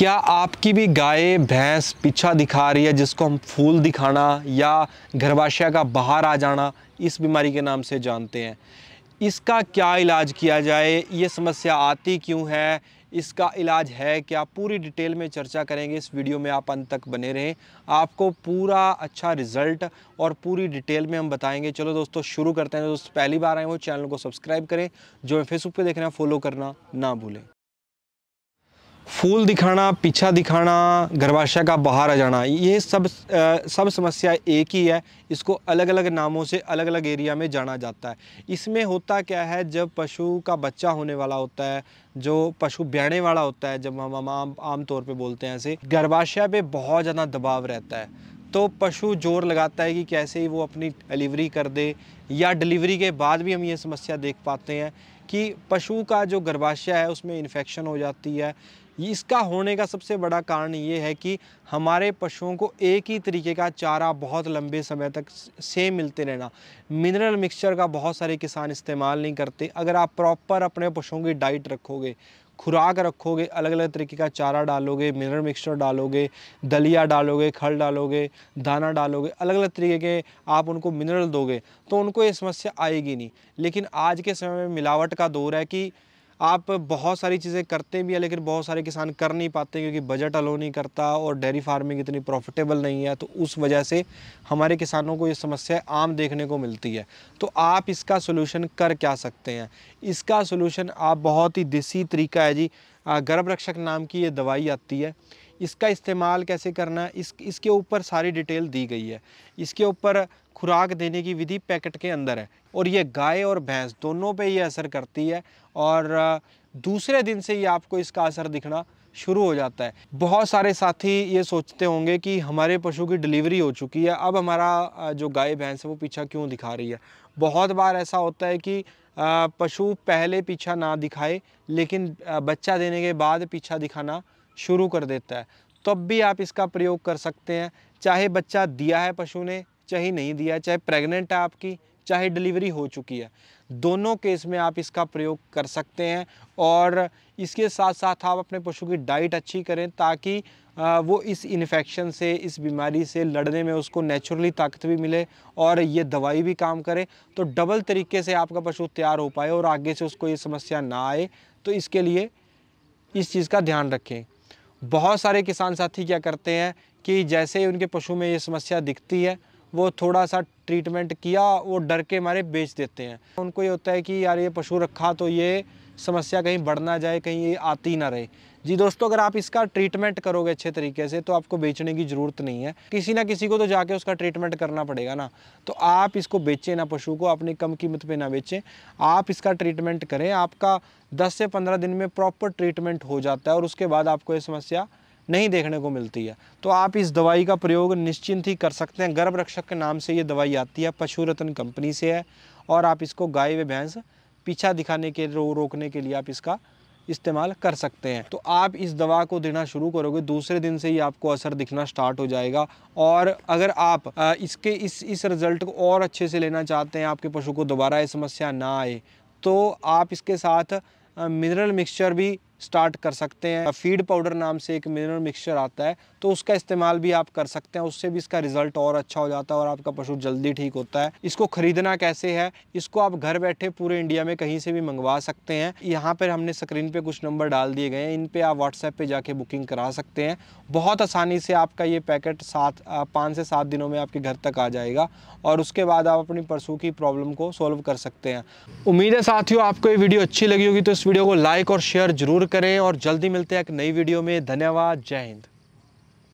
क्या आपकी भी गाय भैंस पीछा दिखा रही है जिसको हम फूल दिखाना या गर्भाशय का बाहर आ जाना इस बीमारी के नाम से जानते हैं इसका क्या इलाज किया जाए ये समस्या आती क्यों है इसका इलाज है क्या पूरी डिटेल में चर्चा करेंगे इस वीडियो में आप अंत तक बने रहें आपको पूरा अच्छा रिजल्ट और पूरी डिटेल में हम बताएंगे चलो दोस्तों शुरू करते हैं दोस्तों पहली बार आए हो चैनल को सब्सक्राइब करें जो फेसबुक पे देख रहे हैं फॉलो करना ना भूलें फूल दिखाना पीछा दिखाना गर्भाशय का बाहर आ जाना ये सब आ, सब समस्या एक ही है इसको अलग अलग नामों से अलग अलग एरिया में जाना जाता है इसमें होता क्या है जब पशु का बच्चा होने वाला होता है जो पशु ब्याने वाला होता है जब हम आम आमतौर पे बोलते हैं ऐसे गर्भाशय पे बहुत ज़्यादा दबाव रहता है तो पशु जोर लगाता है कि कैसे ही वो अपनी डिलीवरी कर दे या डिलीवरी के बाद भी हम ये समस्या देख पाते हैं कि पशु का जो गर्भाशय है उसमें इन्फेक्शन हो जाती है इसका होने का सबसे बड़ा कारण ये है कि हमारे पशुओं को एक ही तरीके का चारा बहुत लंबे समय तक सेम मिलते रहना मिनरल मिक्सचर का बहुत सारे किसान इस्तेमाल नहीं करते अगर आप प्रॉपर अपने पशुओं की डाइट रखोगे खुराक रखोगे अलग अलग तरीके का चारा डालोगे मिनरल मिक्सचर डालोगे दलिया डालोगे खल डालोगे दाना डालोगे अलग अलग तरीके के आप उनको मिनरल दोगे तो उनको ये समस्या आएगी नहीं लेकिन आज के समय में मिलावट का दौर है कि आप बहुत सारी चीज़ें करते भी हैं लेकिन बहुत सारे किसान कर नहीं पाते क्योंकि बजट अलो नहीं करता और डेयरी फार्मिंग इतनी प्रॉफिटेबल नहीं है तो उस वजह से हमारे किसानों को ये समस्या आम देखने को मिलती है तो आप इसका सोल्यूशन कर क्या सकते हैं इसका सोल्यूशन आप बहुत ही देसी तरीका है जी गर्भ रक्षक नाम की ये दवाई आती है इसका इस्तेमाल कैसे करना है इस इसके ऊपर सारी डिटेल दी गई है इसके ऊपर खुराक देने की विधि पैकेट के अंदर है और ये गाय और भैंस दोनों पे ये असर करती है और दूसरे दिन से ही आपको इसका असर दिखना शुरू हो जाता है बहुत सारे साथी ये सोचते होंगे कि हमारे पशु की डिलीवरी हो चुकी है अब हमारा जो गाय भैंस है वो पीछा क्यों दिखा रही है बहुत बार ऐसा होता है कि पशु पहले पीछा ना दिखाए लेकिन बच्चा देने के बाद पीछा दिखाना शुरू कर देता है तब तो भी आप इसका प्रयोग कर सकते हैं चाहे बच्चा दिया है पशु ने चाहे नहीं दिया चाहे प्रेग्नेंट है आपकी चाहे डिलीवरी हो चुकी है दोनों केस में आप इसका प्रयोग कर सकते हैं और इसके साथ साथ आप अपने पशु की डाइट अच्छी करें ताकि वो इस इन्फेक्शन से इस बीमारी से लड़ने में उसको नेचुरली ताकत भी मिले और ये दवाई भी काम करे तो डबल तरीके से आपका पशु तैयार हो पाए और आगे से उसको ये समस्या ना आए तो इसके लिए इस चीज़ का ध्यान रखें बहुत सारे किसान साथी क्या करते हैं कि जैसे ही उनके पशु में ये समस्या दिखती है वो थोड़ा सा ट्रीटमेंट किया वो डर के मारे बेच देते हैं उनको ये होता है कि यार ये पशु रखा तो ये समस्या कहीं बढ़ ना जाए कहीं ये आती ना रहे जी दोस्तों अगर आप इसका ट्रीटमेंट करोगे अच्छे तरीके से तो आपको बेचने की ज़रूरत नहीं है किसी ना किसी को तो जाके उसका ट्रीटमेंट करना पड़ेगा ना तो आप इसको बेचें ना पशु को अपनी कम कीमत पे ना बेचें आप इसका ट्रीटमेंट करें आपका 10 से 15 दिन में प्रॉपर ट्रीटमेंट हो जाता है और उसके बाद आपको ये समस्या नहीं देखने को मिलती है तो आप इस दवाई का प्रयोग निश्चिंत ही कर सकते हैं गर्भ रक्षक के नाम से ये दवाई आती है पशु रत्न कंपनी से है और आप इसको गाय व भैंस पीछा दिखाने के रो रोकने के लिए आप इसका इस्तेमाल कर सकते हैं तो आप इस दवा को देना शुरू करोगे दूसरे दिन से ही आपको असर दिखना स्टार्ट हो जाएगा और अगर आप इसके इस इस रिज़ल्ट को और अच्छे से लेना चाहते हैं आपके पशु को दोबारा ये समस्या ना आए तो आप इसके साथ मिनरल मिक्सचर भी स्टार्ट कर सकते हैं फीड पाउडर नाम से एक मिनरल मिक्सचर आता है तो उसका इस्तेमाल भी आप कर सकते हैं उससे भी इसका रिजल्ट और अच्छा हो जाता है और आपका पशु जल्दी ठीक होता है इसको खरीदना कैसे है इसको आप घर बैठे पूरे इंडिया में कहीं से भी मंगवा सकते हैं यहाँ पर हमने स्क्रीन पर कुछ नंबर डाल दिए गए हैं इन पर आप व्हाट्सएप पर जाके बुकिंग करा सकते हैं बहुत आसानी से आपका ये पैकेट सात पाँच से सात दिनों में आपके घर तक आ जाएगा और उसके बाद आप अपनी पशु की प्रॉब्लम को सॉल्व कर सकते हैं उम्मीद है साथियों आपको ये वीडियो अच्छी लगी होगी तो इस वीडियो को लाइक और शेयर जरूर करें और जल्दी मिलते हैं एक नई वीडियो में धन्यवाद जय हिंद